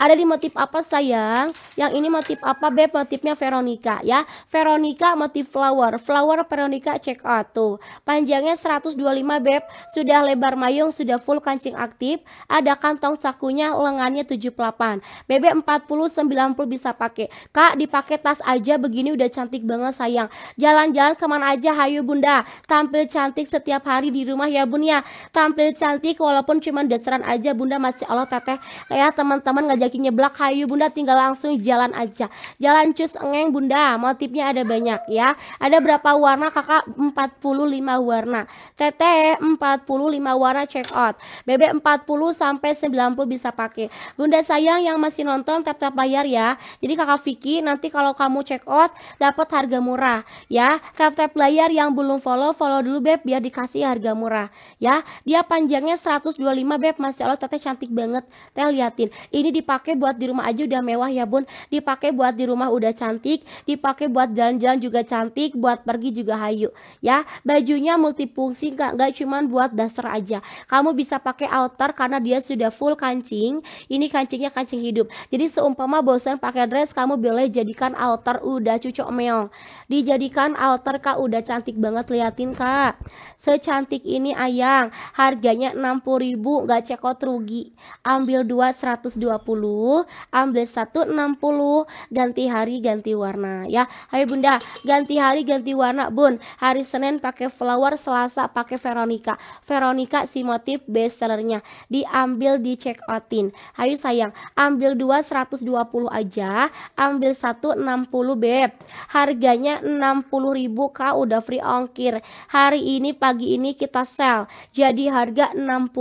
Ada di motif apa sayang? Yang ini motif apa Beb? Motifnya Veronica ya. Veronica motif flower. Flower Veronica check out tuh. Panjangnya 125 Beb. Sudah lebar mayung, sudah full kancing aktif. Ada kantong sakunya, lengannya 78. BB 40 90 bisa pakai. Kak, dipakai tas aja begini udah cantik banget sayang. Jalan-jalan kemana aja hayu Bunda. Tampil cantik setiap hari di rumah ya Bun ya. Tampil cantik walaupun cuman dasaran aja Bunda masih Allah teteh. Ya teman-teman ngajak baiknya belak kayu bunda tinggal langsung jalan aja jalan cus engeng bunda motifnya ada banyak ya ada berapa warna kakak 45 warna teteh 45 warna check out bebek 40 sampai 90 bisa pakai bunda sayang yang masih nonton tap tap layar ya jadi kakak Vicky nanti kalau kamu check out dapat harga murah ya tap tap layar yang belum follow follow dulu beb biar dikasih harga murah ya dia panjangnya 125 beb masih Allah teteh cantik banget teh liatin ini dipakai dipakai buat di rumah aja udah mewah ya bun dipakai buat di rumah udah cantik dipakai buat jalan-jalan juga cantik buat pergi juga hayu ya bajunya multifungsi nggak nggak cuman buat dasar aja kamu bisa pakai outer karena dia sudah full kancing ini kancingnya kancing hidup jadi seumpama bosan pakai dress kamu boleh jadikan outer udah cucok meong dijadikan outer kak udah cantik banget liatin kak secantik ini ayang harganya 60.000 nggak cekot rugi ambil dua 120 ambil 160 ganti hari ganti warna ya. Hai Bunda, ganti hari ganti warna Bun. Hari Senin pakai flower, Selasa pakai Veronica. Veronica si motif bestsellernya diambil di check outin. hai sayang, ambil 2 120 aja, ambil 1 60 Beb. Harganya 60.000 Kak udah free ongkir. Hari ini pagi ini kita sell jadi harga 60.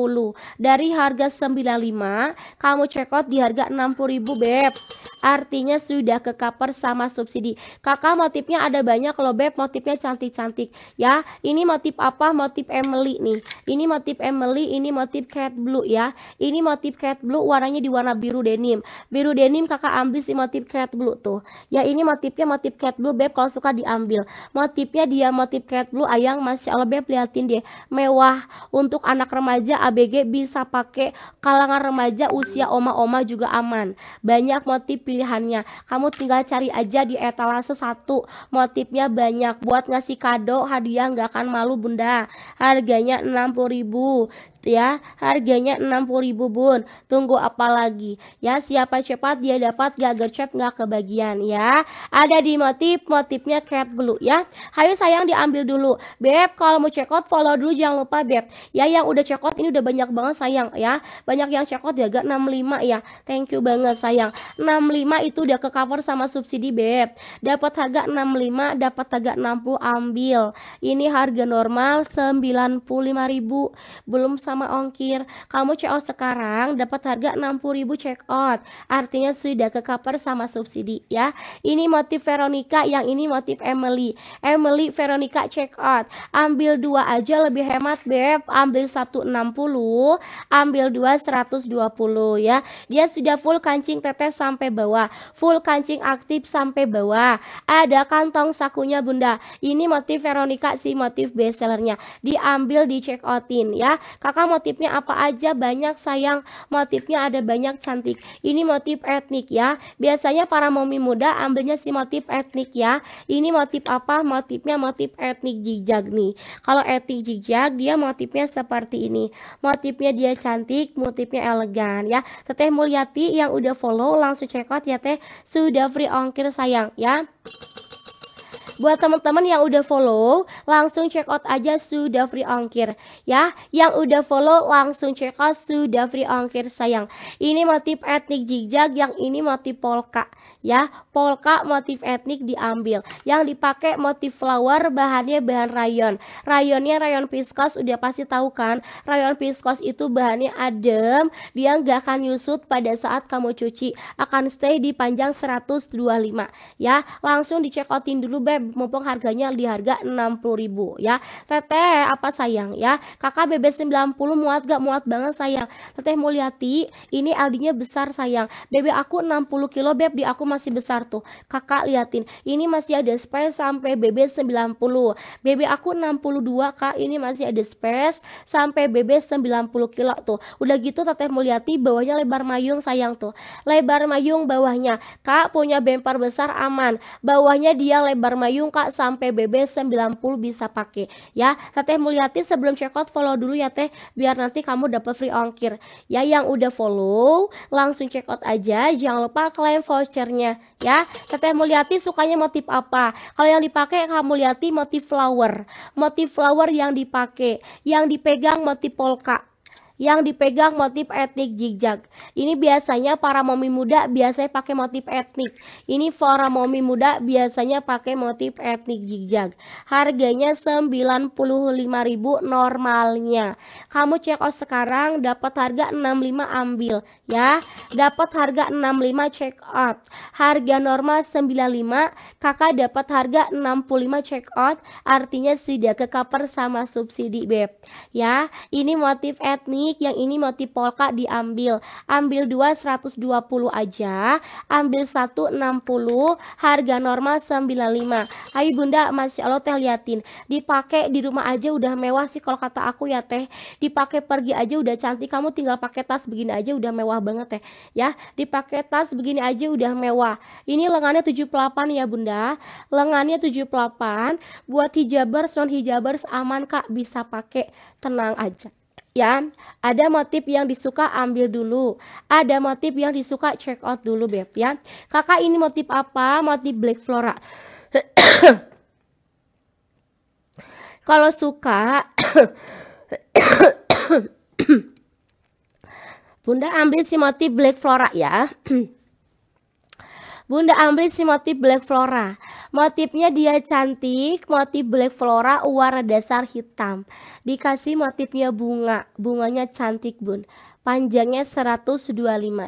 Dari harga 95 kamu check out di harga harga 60.000 Beb artinya sudah ke cover sama subsidi. Kakak motifnya ada banyak loh Beb, motifnya cantik-cantik ya. Ini motif apa? Motif Emily nih. Ini motif Emily, ini motif cat blue ya. Ini motif cat blue warnanya di warna biru denim. Biru denim kakak ambil si motif cat blue tuh. Ya ini motifnya motif cat blue Beb kalau suka diambil. Motifnya dia motif cat blue ayang Masya Allah Beb liatin deh. Mewah untuk anak remaja ABG bisa pakai kalangan remaja usia oma-oma juga juga aman. Banyak motif pilihannya. Kamu tinggal cari aja di etalase satu. Motifnya banyak. Buat ngasih kado, hadiah nggak akan malu bunda. Harganya 60000 ya harganya 60.000 bun tunggu apa lagi ya siapa cepat dia dapat ya gercep nggak kebagian ya ada di motif motifnya cat glue ya ayo sayang diambil dulu beb kalau mau check out follow dulu jangan lupa beb ya yang udah check out ini udah banyak banget sayang ya banyak yang check out ya gak 65 ya thank you banget sayang 65 itu udah ke cover sama subsidi beb dapat harga 65 dapat harga 60 ambil ini harga normal 95.000 belum sama ongkir. Kamu CO sekarang dapat harga 60.000 check out. Artinya sudah ke cover sama subsidi ya. Ini motif Veronica, yang ini motif Emily. Emily Veronica check out. Ambil dua aja lebih hemat, Beb. Ambil 160, ambil dua 120 ya. Dia sudah full kancing tetes sampai bawah, full kancing aktif sampai bawah. Ada kantong sakunya Bunda. Ini motif Veronica si motif bestsellernya. Diambil di check outin ya. Kakak kakak motifnya apa aja banyak sayang motifnya ada banyak cantik ini motif etnik ya biasanya para momi muda ambilnya si motif etnik ya ini motif apa motifnya motif etnik jijak nih kalau etnik jijak dia motifnya seperti ini motifnya dia cantik motifnya elegan ya teteh mulyati yang udah follow langsung cekot ya teh sudah free ongkir sayang ya Buat teman-teman yang udah follow, langsung check out aja sudah free ongkir ya. Yang udah follow langsung check out sudah free ongkir sayang. Ini motif etnik jigjag, yang ini motif polka ya. Polka motif etnik diambil. Yang dipakai motif flower bahannya bahan rayon. Rayonnya rayon viskos udah pasti tahu kan? Rayon viskos itu bahannya adem, dia nggak akan nyusut pada saat kamu cuci. Akan stay di panjang 125 ya. Langsung dicekotin dulu beb mumpung harganya di harga 60.000 ya. Teteh apa sayang ya? Kakak BB90 muat gak muat banget sayang. Teteh mau Mulyati, ini ld besar sayang. BB aku 60 kilo beb di aku masih besar tuh. Kakak liatin, ini masih ada space sampai BB 90. BB aku 62 Kak, ini masih ada space sampai BB 90 kilo tuh. Udah gitu Teteh mau Mulyati bawahnya lebar mayung sayang tuh. Lebar mayung bawahnya. Kak punya bemper besar aman. Bawahnya dia lebar mayung payung Kak sampai BB90 bisa pakai ya. Teteh Mulyati sebelum check out follow dulu ya Teh biar nanti kamu dapat free ongkir. Ya yang udah follow langsung check out aja jangan lupa klaim vouchernya ya. Teteh Mulyati sukanya motif apa? Kalau yang dipakai kamu Mulyati motif flower. Motif flower yang dipakai, yang dipegang motif polka yang dipegang motif etnik zigzag. Ini biasanya para momi muda biasanya pakai motif etnik. Ini para momi muda biasanya pakai motif etnik zigzag. Harganya 95.000 normalnya. Kamu check out sekarang dapat harga 65 ambil ya. Dapat harga 65 check out. Harga normal 95, Kakak dapat harga 65 check out. Artinya sudah ke cover sama subsidi beb. Ya, ini motif etnik yang ini motif polka diambil ambil 2 120 aja ambil 1 60 harga normal 95 Hai bunda masya Allah teh liatin dipakai di rumah aja udah mewah sih kalau kata aku ya teh dipakai pergi aja udah cantik kamu tinggal pakai tas begini aja udah mewah banget teh ya dipakai tas begini aja udah mewah ini lengannya 78 ya bunda lengannya 78 buat hijabers non hijabers aman kak bisa pakai tenang aja ya. Ada motif yang disuka ambil dulu. Ada motif yang disuka check out dulu Beb ya. Kakak ini motif apa? Motif black flora. Kalau suka Bunda ambil si motif black flora ya. Bunda ambil si motif black flora. Motifnya dia cantik, motif black flora warna dasar hitam. Dikasih motifnya bunga, bunganya cantik bun panjangnya 125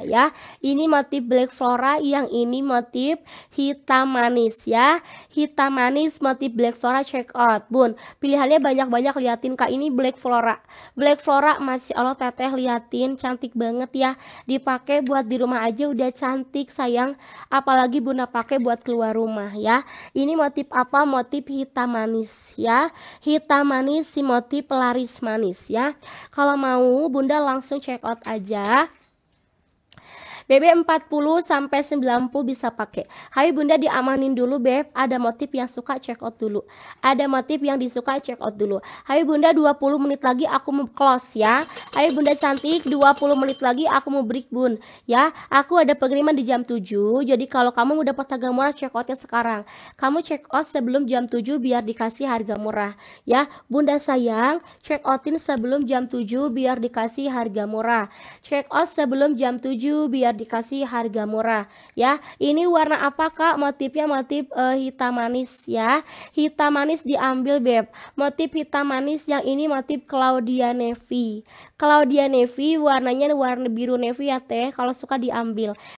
ya. Ini motif black flora, yang ini motif hitam manis ya. Hitam manis motif black flora check out. Bun, pilihannya banyak-banyak liatin Kak ini black flora. Black flora masih Allah teteh liatin cantik banget ya. Dipakai buat di rumah aja udah cantik sayang. Apalagi Bunda pakai buat keluar rumah ya. Ini motif apa? Motif hitam manis ya. Hitam manis si motif pelaris manis ya. Kalau mau Bunda langsung check out out aja BB 40 sampai 90 bisa pakai. Hai Bunda diamanin dulu Beb, ada motif yang suka check out dulu. Ada motif yang disuka check out dulu. Hai Bunda 20 menit lagi aku mau close ya. Hai Bunda cantik 20 menit lagi aku mau break Bun ya. Aku ada pengiriman di jam 7. Jadi kalau kamu udah dapat harga murah check outnya sekarang. Kamu check out sebelum jam 7 biar dikasih harga murah ya. Bunda sayang, check outin sebelum jam 7 biar dikasih harga murah. Check out sebelum jam 7 biar biar dikasih harga murah ya. Ini warna apa Kak? Motifnya motif uh, hitam manis ya. Hitam manis diambil Beb. Motif hitam manis yang ini motif Claudia Nevi Claudia Nevi warnanya warna biru navy ya Teh. Kalau suka diambil.